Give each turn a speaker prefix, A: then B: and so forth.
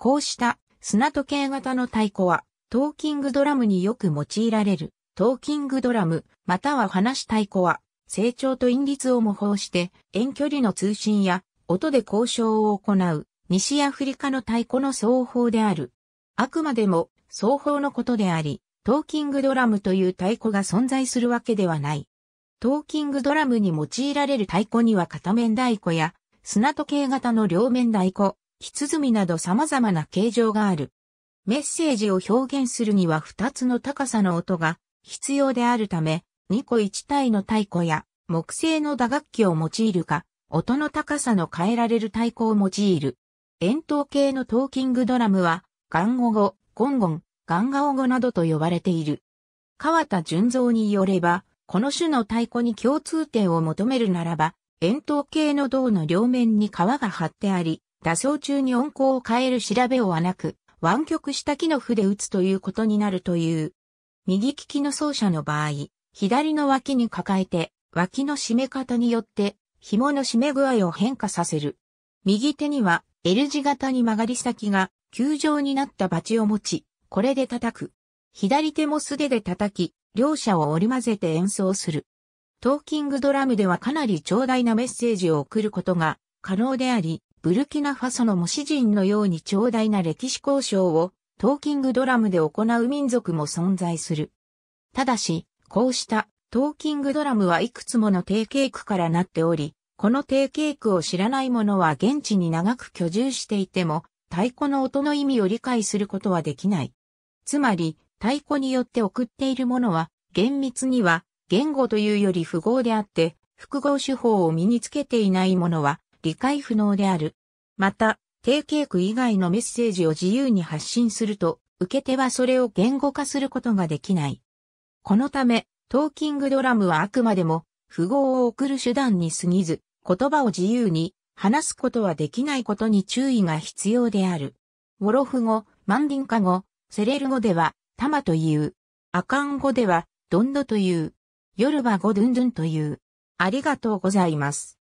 A: こうした砂時計型の太鼓は、トーキングドラムによく用いられる、トーキングドラム、または話し太鼓は、成長と韻律を模倣して、遠距離の通信や、音で交渉を行う、西アフリカの太鼓の双方である。あくまでも、双方のことであり、トーキングドラムという太鼓が存在するわけではない。トーキングドラムに用いられる太鼓には片面太鼓や、砂時計型の両面太鼓、ずみなど様々な形状がある。メッセージを表現するには2つの高さの音が必要であるため、2個1体の太鼓や木製の打楽器を用いるか、音の高さの変えられる太鼓を用いる。円筒形のトーキングドラムは、ガンゴゴ、ゴンゴン、ガンガオゴなどと呼ばれている。川田純三によれば、この種の太鼓に共通点を求めるならば、円筒形の銅の両面に皮が張ってあり、打奏中に音高を変える調べをはなく、湾曲した木の筆で打つということになるという。右利きの奏者の場合、左の脇に抱えて、脇の締め方によって、紐の締め具合を変化させる。右手には L 字型に曲がり先が球状になったバチを持ち、これで叩く。左手も素手で叩き、両者を織り交ぜて演奏する。トーキングドラムではかなり長大なメッセージを送ることが可能であり、ルキナファソの模試人のように長大な歴史交渉をトーキングドラムで行う民族も存在する。ただし、こうしたトーキングドラムはいくつもの定型区からなっており、この定型区を知らない者は現地に長く居住していても、太鼓の音の意味を理解することはできない。つまり、太鼓によって送っているものは、厳密には言語というより符号であって、複合手法を身につけていないものは理解不能である。また、定型句以外のメッセージを自由に発信すると、受け手はそれを言語化することができない。このため、トーキングドラムはあくまでも、符号を送る手段に過ぎず、言葉を自由に話すことはできないことに注意が必要である。ウォロフ語、マンディンカ語、セレル語では、タマという。アカン語では、ドンドという。ヨルバ語ドゥンドゥンという。ありがとうございます。